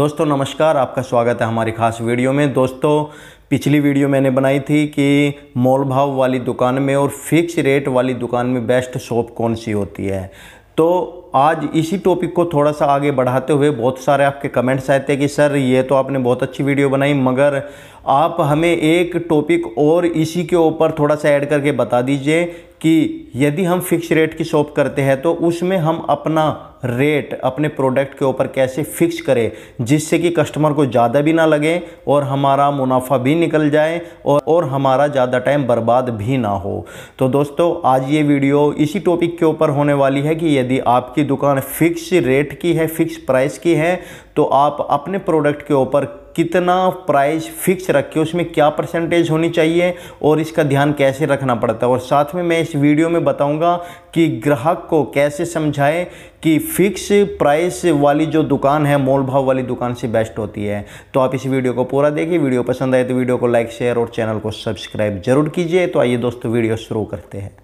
दोस्तों नमस्कार आपका स्वागत है हमारी खास वीडियो में दोस्तों पिछली वीडियो मैंने बनाई थी कि मोल भाव वाली दुकान में और फिक्स रेट वाली दुकान में बेस्ट शॉप कौन सी होती है तो आज इसी टॉपिक को थोड़ा सा आगे बढ़ाते हुए बहुत सारे आपके कमेंट्स आए थे कि सर ये तो आपने बहुत अच्छी वीडियो बनाई मगर आप हमें एक टॉपिक और इसी के ऊपर थोड़ा सा ऐड करके बता दीजिए कि यदि हम फिक्स रेट की शॉप करते हैं तो उसमें हम अपना रेट अपने प्रोडक्ट के ऊपर कैसे फिक्स करें जिससे कि कस्टमर को ज़्यादा भी ना लगे और हमारा मुनाफा भी निकल जाए और और हमारा ज़्यादा टाइम बर्बाद भी ना हो तो दोस्तों आज ये वीडियो इसी टॉपिक के ऊपर होने वाली है कि यदि आपकी दुकान फिक्स रेट की है फिक्स प्राइस की है तो आप अपने प्रोडक्ट के ऊपर कितना प्राइस फिक्स रखें उसमें क्या परसेंटेज होनी चाहिए और इसका ध्यान कैसे रखना पड़ता है और साथ में मैं इस वीडियो में बताऊंगा कि ग्राहक को कैसे समझाएं कि फिक्स प्राइस वाली जो दुकान है मोल भाव वाली दुकान से बेस्ट होती है तो आप इस वीडियो को पूरा देखिए वीडियो पसंद आए तो वीडियो को लाइक शेयर और चैनल को सब्सक्राइब जरूर कीजिए तो आइए दोस्तों वीडियो शुरू करते हैं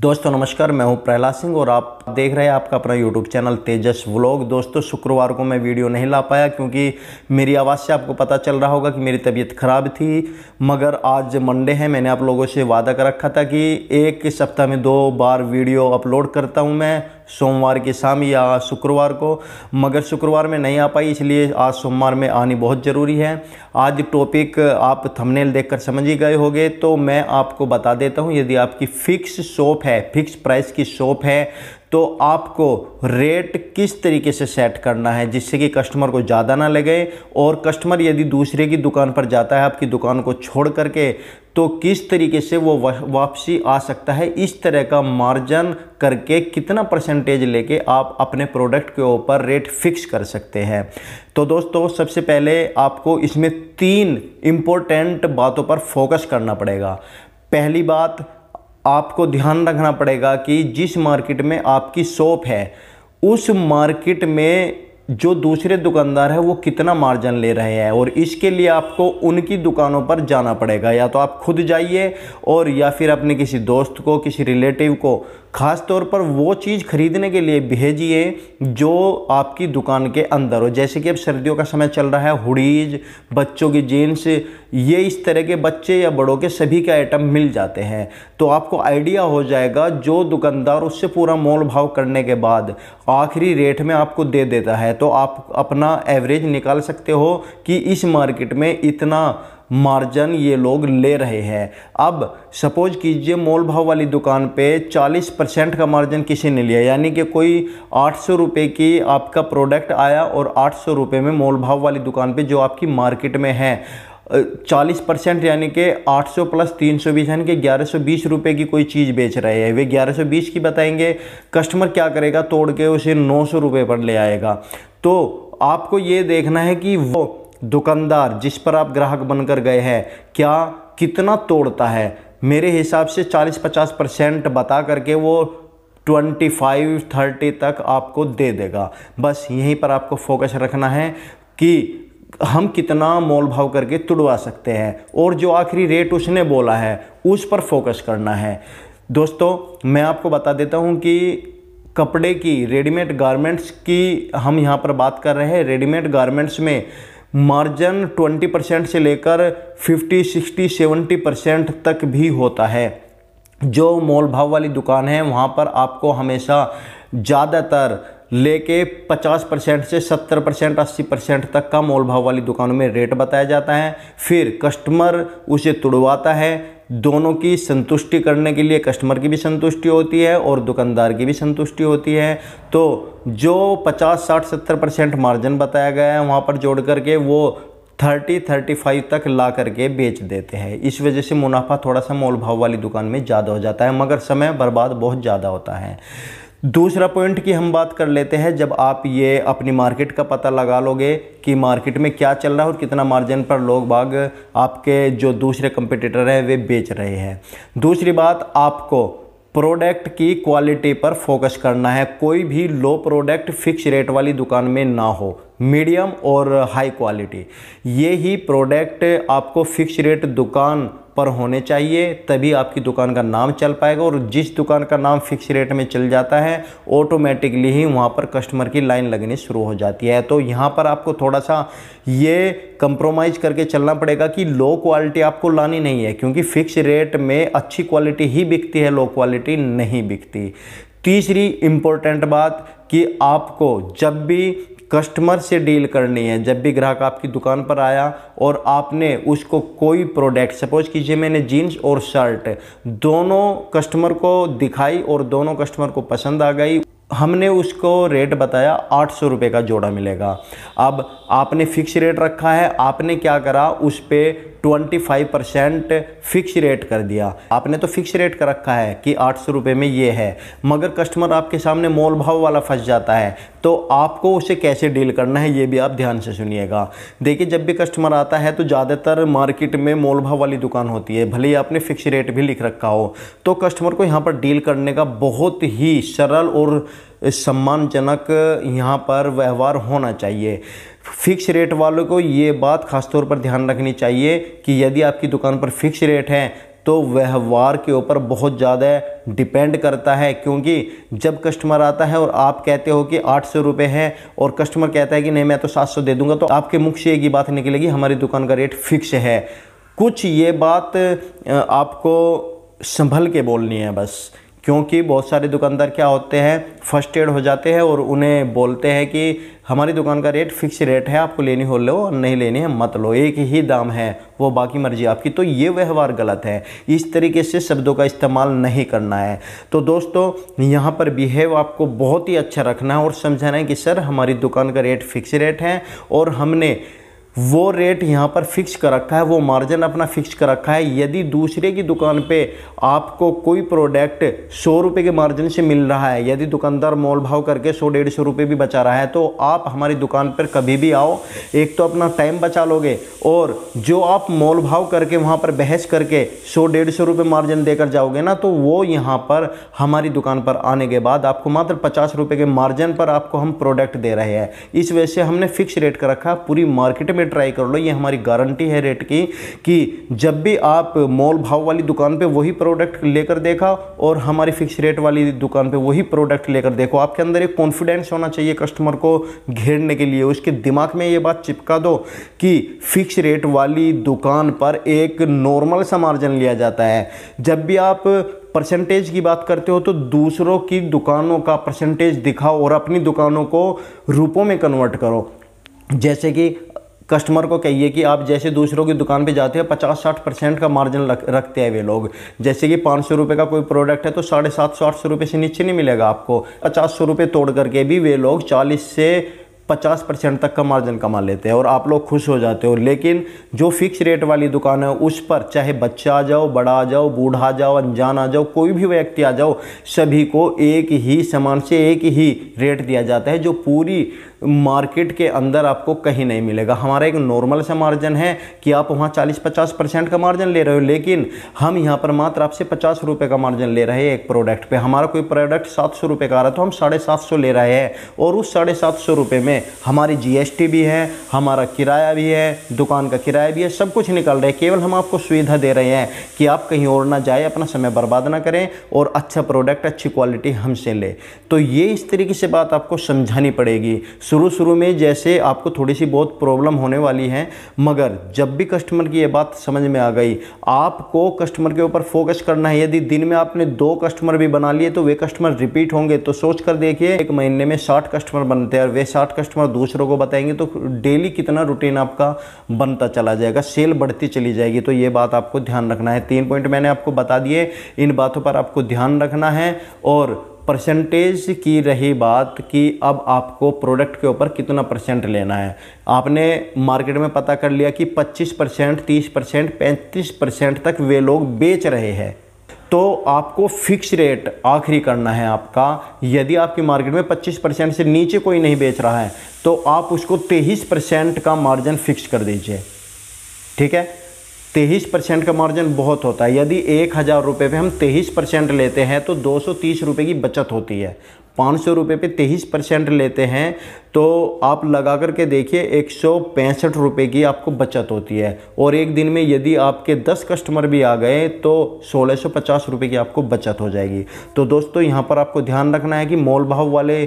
दोस्तों नमस्कार मैं हूं प्रहलाद सिंह और आप देख रहे हैं आपका अपना यूट्यूब चैनल तेजस व्लॉग दोस्तों शुक्रवार को मैं वीडियो नहीं ला पाया क्योंकि मेरी आवाज़ से आपको पता चल रहा होगा कि मेरी तबीयत ख़राब थी मगर आज मंडे है मैंने आप लोगों से वादा कर रखा था कि एक सप्ताह में दो बार वीडियो अपलोड करता हूँ मैं सोमवार की शाम या शुक्रवार को मगर शुक्रवार में नहीं आ पाई इसलिए आज सोमवार में आनी बहुत ज़रूरी है आज टॉपिक आप थंबनेल देखकर समझ ही गए होगे तो मैं आपको बता देता हूँ यदि आपकी फ़िक्स शॉप है फिक्स प्राइस की शॉप है तो आपको रेट किस तरीके से सेट करना है जिससे कि कस्टमर को ज़्यादा ना लगे और कस्टमर यदि दूसरे की दुकान पर जाता है आपकी दुकान को छोड़ करके तो किस तरीके से वो वापसी आ सकता है इस तरह का मार्जिन करके कितना परसेंटेज लेके आप अपने प्रोडक्ट के ऊपर रेट फिक्स कर सकते हैं तो दोस्तों सबसे पहले आपको इसमें तीन इम्पोर्टेंट बातों पर फोकस करना पड़ेगा पहली बात आपको ध्यान रखना पड़ेगा कि जिस मार्केट में आपकी शॉप है उस मार्केट में जो दूसरे दुकानदार है वो कितना मार्जिन ले रहे हैं और इसके लिए आपको उनकी दुकानों पर जाना पड़ेगा या तो आप खुद जाइए और या फिर अपने किसी दोस्त को किसी रिलेटिव को ख़ास तौर पर वो चीज़ ख़रीदने के लिए भेजिए जो आपकी दुकान के अंदर हो जैसे कि अब सर्दियों का समय चल रहा है हुडीज बच्चों की जीन्स ये इस तरह के बच्चे या बड़ों के सभी के आइटम मिल जाते हैं तो आपको आइडिया हो जाएगा जो दुकानदार उससे पूरा मोल भाव करने के बाद आखिरी रेट में आपको दे देता है तो आप अपना एवरेज निकाल सकते हो कि इस मार्केट में इतना मार्जिन ये लोग ले रहे हैं अब सपोज कीजिए मोल भाव वाली दुकान पे 40 परसेंट का मार्जिन किसी ने लिया यानी कि कोई आठ सौ रुपये की आपका प्रोडक्ट आया और आठ सौ रुपये में मोल भाव वाली दुकान पे जो आपकी मार्केट में है चालीस परसेंट यानी कि 800 प्लस 320 यानी कि ग्यारह रुपए की कोई चीज़ बेच रहे हैं वे 1120 की बताएंगे कस्टमर क्या करेगा तोड़ के उसे 900 रुपए पर ले आएगा तो आपको ये देखना है कि वो दुकानदार जिस पर आप ग्राहक बनकर गए हैं क्या कितना तोड़ता है मेरे हिसाब से 40-50 परसेंट बता करके वो 25 30 तक आपको दे देगा बस यहीं पर आपको फोकस रखना है कि हम कितना मोल भाव करके तुड़वा सकते हैं और जो आखिरी रेट उसने बोला है उस पर फोकस करना है दोस्तों मैं आपको बता देता हूँ कि कपड़े की रेडीमेड गारमेंट्स की हम यहाँ पर बात कर रहे हैं रेडीमेड गारमेंट्स में मार्जिन 20 परसेंट से लेकर 50, 60, 70 परसेंट तक भी होता है जो मोल भाव वाली दुकान है वहाँ पर आपको हमेशा ज़्यादातर लेके 50 परसेंट से 70 परसेंट अस्सी परसेंट तक का मोल भाव वाली दुकानों में रेट बताया जाता है फिर कस्टमर उसे तुड़वाता है दोनों की संतुष्टि करने के लिए कस्टमर की भी संतुष्टि होती है और दुकानदार की भी संतुष्टि होती है तो जो 50 60 70 परसेंट मार्जिन बताया गया है वहाँ पर जोड़ करके वो थर्टी थर्टी फाइव तक ला करके बेच देते हैं इस वजह से मुनाफा थोड़ा सा मोल भाव वाली दुकान में ज़्यादा हो जाता है मगर समय बर्बाद बहुत ज़्यादा होता है दूसरा पॉइंट की हम बात कर लेते हैं जब आप ये अपनी मार्केट का पता लगा लोगे कि मार्केट में क्या चल रहा है और कितना मार्जिन पर लोग बाग आपके जो दूसरे कंपटीटर हैं वे बेच रहे हैं दूसरी बात आपको प्रोडक्ट की क्वालिटी पर फोकस करना है कोई भी लो प्रोडक्ट फिक्स रेट वाली दुकान में ना हो मीडियम और हाई क्वालिटी ये ही प्रोडक्ट आपको फिक्स रेट दुकान पर होने चाहिए तभी आपकी दुकान का नाम चल पाएगा और जिस दुकान का नाम फिक्स रेट में चल जाता है ऑटोमेटिकली ही वहाँ पर कस्टमर की लाइन लगनी शुरू हो जाती है तो यहाँ पर आपको थोड़ा सा ये कंप्रोमाइज़ करके चलना पड़ेगा कि लो क्वालिटी आपको लानी नहीं है क्योंकि फिक्स रेट में अच्छी क्वालिटी ही बिकती है लो क्वालिटी नहीं बिकती तीसरी इम्पोर्टेंट बात कि आपको जब भी कस्टमर से डील करनी है जब भी ग्राहक आपकी दुकान पर आया और आपने उसको कोई प्रोडक्ट सपोज कीजिए मैंने जीन्स और शर्ट दोनों कस्टमर को दिखाई और दोनों कस्टमर को पसंद आ गई हमने उसको रेट बताया आठ सौ रुपये का जोड़ा मिलेगा अब आपने फिक्स रेट रखा है आपने क्या करा उस पर twenty five percent fix rate कर दिया आपने तो फिक्स रेट कर रखा है कि आठ सौ रुपये में ये है मगर कस्टमर आपके सामने मोल भाव वाला फंस जाता है तो आपको उसे कैसे डील करना है ये भी आप ध्यान से सुनिएगा देखिए जब भी कस्टमर आता है तो ज़्यादातर मार्केट में मोल भाव वाली दुकान होती है भले ही आपने फिक्स रेट भी लिख रखा हो तो कस्टमर को यहाँ पर डील करने का बहुत ही सरल और सम्मानजनक यहाँ पर व्यवहार होना चाहिए फिक्स रेट वालों को ये बात खास तौर पर ध्यान रखनी चाहिए कि यदि आपकी दुकान पर फिक्स रेट है तो व्यवहार के ऊपर बहुत ज़्यादा डिपेंड करता है क्योंकि जब कस्टमर आता है और आप कहते हो कि आठ सौ रुपये है और कस्टमर कहता है कि नहीं मैं तो सात सौ दे दूंगा तो आपके मुख से एक ही बात निकलेगी हमारी दुकान का रेट फिक्स है कुछ ये बात आपको संभल के बोलनी है बस क्योंकि बहुत सारे दुकानदार क्या होते हैं फर्स्ट एड हो जाते हैं और उन्हें बोलते हैं कि हमारी दुकान का रेट फिक्स रेट है आपको लेनी हो लो नहीं लेनी है मत लो एक ही दाम है वो बाकी मर्जी आपकी तो ये व्यवहार गलत है इस तरीके से शब्दों का इस्तेमाल नहीं करना है तो दोस्तों यहाँ पर बिहेव आपको बहुत ही अच्छा रखना है और समझाना है कि सर हमारी दुकान का रेट फिक्स रेट है और हमने वो रेट यहाँ पर फिक्स कर रखा है वो मार्जिन अपना फिक्स कर रखा है यदि दूसरे की दुकान पे आपको कोई प्रोडक्ट सौ रुपये के मार्जिन से मिल रहा है यदि दुकानदार मोल भाव करके सौ डेढ़ सौ रुपये भी बचा रहा है तो आप हमारी दुकान पर कभी भी आओ एक तो अपना टाइम बचा लोगे और जो आप मोल भाव करके वहाँ पर बहस करके सौ डेढ़ सौ रुपये मार्जिन देकर जाओगे ना तो वो यहाँ पर हमारी दुकान पर आने के बाद आपको मात्र पचास रुपये के मार्जिन पर आपको हम प्रोडक्ट दे रहे हैं इस वजह से हमने फिक्स रेट कर रखा पूरी मार्केट में पे ट्राई कर लो ये हमारी गारंटी है रेट की कि जब भी आप मॉल भाव वाली दुकान पे वही प्रोडक्ट लेकर देखा और हमारी फिक्स रेट वाली दुकान पे वही प्रोडक्ट लेकर देखो आपके अंदर एक कॉन्फिडेंस होना चाहिए कस्टमर को घेरने के लिए उसके दिमाग में ये बात चिपका दो कि फिक्स रेट वाली दुकान पर एक नॉर्मल सा मार्जिन लिया जाता है जब भी आप परसेंटेज की बात करते हो तो दूसरों की दुकानों का परसेंटेज दिखाओ और अपनी दुकानों को रुपयों में कन्वर्ट करो जैसे कि कस्टमर को कहिए कि आप जैसे दूसरों की दुकान पे जाते हैं पचास साठ परसेंट का मार्जिन रख, रखते हैं वे लोग जैसे कि पाँच सौ रुपये का कोई प्रोडक्ट है तो साढ़े सात सौ आठ सौ रुपये से नीचे नहीं मिलेगा आपको पचास सौ रुपये तोड़ करके भी वे लोग चालीस से पचास परसेंट तक का मार्जिन कमा लेते हैं और आप लोग खुश हो जाते हो लेकिन जो फिक्स रेट वाली दुकान है उस पर चाहे बच्चा आ जाओ बड़ा आ जाओ बूढ़ा आ जाओ अनजान आ जाओ कोई भी व्यक्ति आ जाओ सभी को एक ही सामान से एक ही रेट दिया जाता है जो पूरी मार्केट के अंदर आपको कहीं नहीं मिलेगा हमारा एक नॉर्मल सा मार्जिन है कि आप वहाँ चालीस पचास परसेंट का मार्जिन ले रहे हो लेकिन हम यहाँ पर मात्र आपसे पचास रुपये का मार्जिन ले रहे हैं एक प्रोडक्ट पे हमारा कोई प्रोडक्ट सात सौ रुपये का आ रहा है तो हम साढ़े सात सौ ले रहे हैं और उस साढ़े सात सौ रुपये में हमारी टी भी है हमारा किराया भी है दुकान का किराया भी है सब कुछ निकल रहा है केवल हम आपको सुविधा दे रहे हैं कि आप कहीं और ना जाए अपना समय बर्बाद ना करें और अच्छा प्रोडक्ट अच्छी क्वालिटी हमसे लें तो ये इस तरीके से बात आपको समझानी पड़ेगी शुरू शुरू में जैसे आपको थोड़ी सी बहुत प्रॉब्लम होने वाली है मगर जब भी कस्टमर की ये बात समझ में आ गई आपको कस्टमर के ऊपर फोकस करना है यदि दिन में आपने दो कस्टमर भी बना लिए तो वे कस्टमर रिपीट होंगे तो सोच कर देखिए एक महीने में साठ कस्टमर बनते हैं और वे साठ कस्टमर दूसरों को बताएंगे तो डेली कितना रूटीन आपका बनता चला जाएगा सेल बढ़ती चली जाएगी तो ये बात आपको ध्यान रखना है तीन पॉइंट मैंने आपको बता दिए इन बातों पर आपको ध्यान रखना है और परसेंटेज की रही बात कि अब आपको प्रोडक्ट के ऊपर कितना परसेंट लेना है आपने मार्केट में पता कर लिया कि 25 परसेंट तीस परसेंट पैंतीस परसेंट तक वे लोग बेच रहे हैं तो आपको फिक्स रेट आखिरी करना है आपका यदि आपकी मार्केट में 25 परसेंट से नीचे कोई नहीं बेच रहा है तो आप उसको तेईस परसेंट का मार्जिन फिक्स कर दीजिए ठीक है तेईस परसेंट का मार्जिन बहुत होता है यदि एक हज़ार रुपये पर हम तेईस परसेंट लेते हैं तो दो सौ तीस रुपये की बचत होती है पाँच सौ रुपये पर तेईस परसेंट लेते हैं तो आप लगा करके देखिए एक सौ पैंसठ रुपये की आपको बचत होती है और एक दिन में यदि आपके दस कस्टमर भी आ गए तो सोलह सौ पचास रुपये की आपको बचत हो जाएगी तो दोस्तों यहाँ पर आपको ध्यान रखना है कि मोल भाव वाले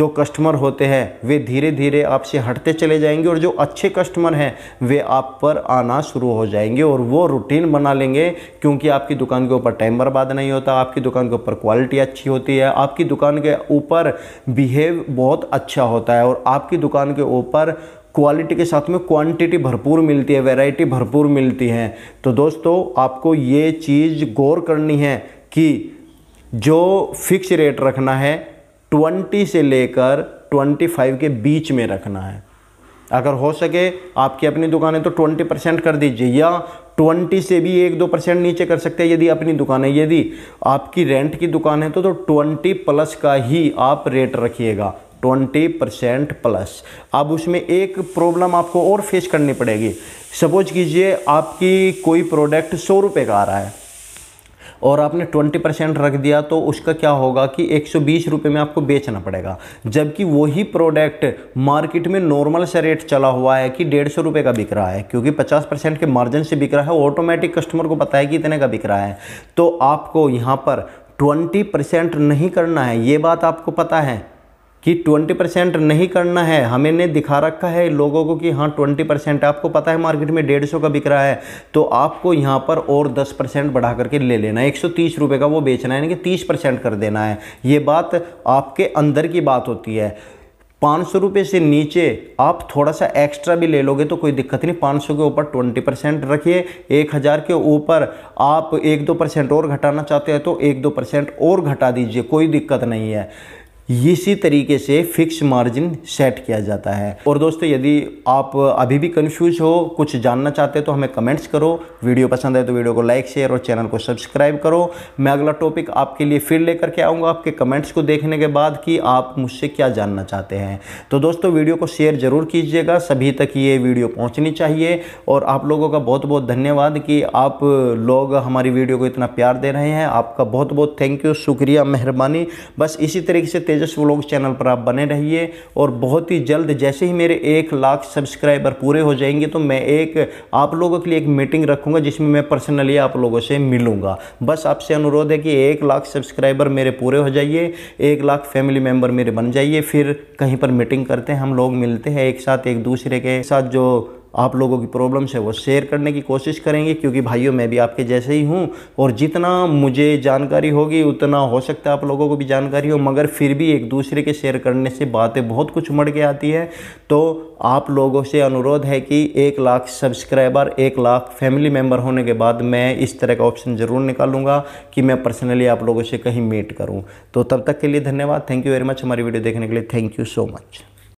जो कस्टमर होते हैं वे धीरे धीरे आपसे हटते चले जाएंगे और जो अच्छे कस्टमर हैं वे आप पर आना शुरू हो जाएंगे और वो रूटीन बना लेंगे क्योंकि आपकी दुकान के ऊपर टाइम बर्बाद नहीं होता आपकी दुकान के ऊपर क्वालिटी अच्छी होती है आपकी दुकान के ऊपर बिहेव बहुत अच्छा होता है और आपकी दुकान के ऊपर क्वालिटी के साथ में क्वांटिटी भरपूर मिलती है वैरायटी भरपूर मिलती है तो दोस्तों आपको ये चीज़ गौर करनी है कि जो फिक्स रेट रखना है 20 से लेकर 25 के बीच में रखना है अगर हो सके आपकी अपनी दुकान है तो 20 परसेंट कर दीजिए या 20 से भी एक दो परसेंट नीचे कर सकते हैं यदि अपनी दुकान है यदि आपकी रेंट की दुकान है तो, तो 20 प्लस का ही आप रेट रखिएगा ट्वेंटी परसेंट प्लस अब उसमें एक प्रॉब्लम आपको और फेस करनी पड़ेगी सपोज कीजिए आपकी कोई प्रोडक्ट सौ रुपये का आ रहा है और आपने 20 परसेंट रख दिया तो उसका क्या होगा कि एक सौ में आपको बेचना पड़ेगा जबकि वही प्रोडक्ट मार्केट में नॉर्मल सा रेट चला हुआ है कि डेढ़ सौ रुपये का बिक रहा है क्योंकि 50 परसेंट के मार्जिन से बिक रहा है ऑटोमेटिक कस्टमर को पता है कि इतने का बिक रहा है तो आपको यहाँ पर 20 परसेंट नहीं करना है ये बात आपको पता है कि 20 परसेंट नहीं करना है हमें ने दिखा रखा है लोगों को कि हाँ 20 परसेंट आपको पता है मार्केट में डेढ़ सौ का बिक रहा है तो आपको यहाँ पर और 10 परसेंट बढ़ा करके ले लेना है एक सौ का वो बेचना है यानी कि 30 परसेंट कर देना है ये बात आपके अंदर की बात होती है पाँच सौ रुपये से नीचे आप थोड़ा सा एक्स्ट्रा भी ले लोगे तो कोई दिक्कत नहीं पाँच सौ के ऊपर ट्वेंटी परसेंट रखिए एक हज़ार के ऊपर आप एक दो परसेंट और घटाना चाहते हैं तो एक दो परसेंट और घटा दीजिए कोई दिक्कत नहीं है इसी तरीके से फिक्स मार्जिन सेट किया जाता है और दोस्तों यदि आप अभी भी कन्फ्यूज हो कुछ जानना चाहते हैं तो हमें कमेंट्स करो वीडियो पसंद आए तो वीडियो को लाइक शेयर और चैनल को सब्सक्राइब करो मैं अगला टॉपिक आपके लिए फिर लेकर के आऊँगा आपके कमेंट्स को देखने के बाद कि आप मुझसे क्या जानना चाहते हैं तो दोस्तों वीडियो को शेयर ज़रूर कीजिएगा सभी तक ये वीडियो पहुँचनी चाहिए और आप लोगों का बहुत बहुत धन्यवाद कि आप लोग हमारी वीडियो को इतना प्यार दे रहे हैं आपका बहुत बहुत थैंक यू शुक्रिया मेहरबानी बस इसी तरीके से तेज तेजस व्लॉग चैनल पर आप बने रहिए और बहुत ही जल्द जैसे ही मेरे एक लाख सब्सक्राइबर पूरे हो जाएंगे तो मैं एक आप लोगों के लिए एक मीटिंग रखूँगा जिसमें मैं पर्सनली आप लोगों से मिलूँगा बस आपसे अनुरोध है कि एक लाख सब्सक्राइबर मेरे पूरे हो जाइए एक लाख फैमिली मेम्बर मेरे बन जाइए फिर कहीं पर मीटिंग करते हैं हम लोग मिलते हैं एक साथ एक दूसरे के साथ जो आप लोगों की प्रॉब्लम्स है वो शेयर करने की कोशिश करेंगे क्योंकि भाइयों मैं भी आपके जैसे ही हूँ और जितना मुझे जानकारी होगी उतना हो सकता है आप लोगों को भी जानकारी हो मगर फिर भी एक दूसरे के शेयर करने से बातें बहुत कुछ मड़ के आती है तो आप लोगों से अनुरोध है कि एक लाख सब्सक्राइबर एक लाख फैमिली मेम्बर होने के बाद मैं इस तरह का ऑप्शन ज़रूर निकालूंगा कि मैं पर्सनली आप लोगों से कहीं मीट करूँ तो तब तक के लिए धन्यवाद थैंक यू वेरी मच हमारी वीडियो देखने के लिए थैंक यू सो मच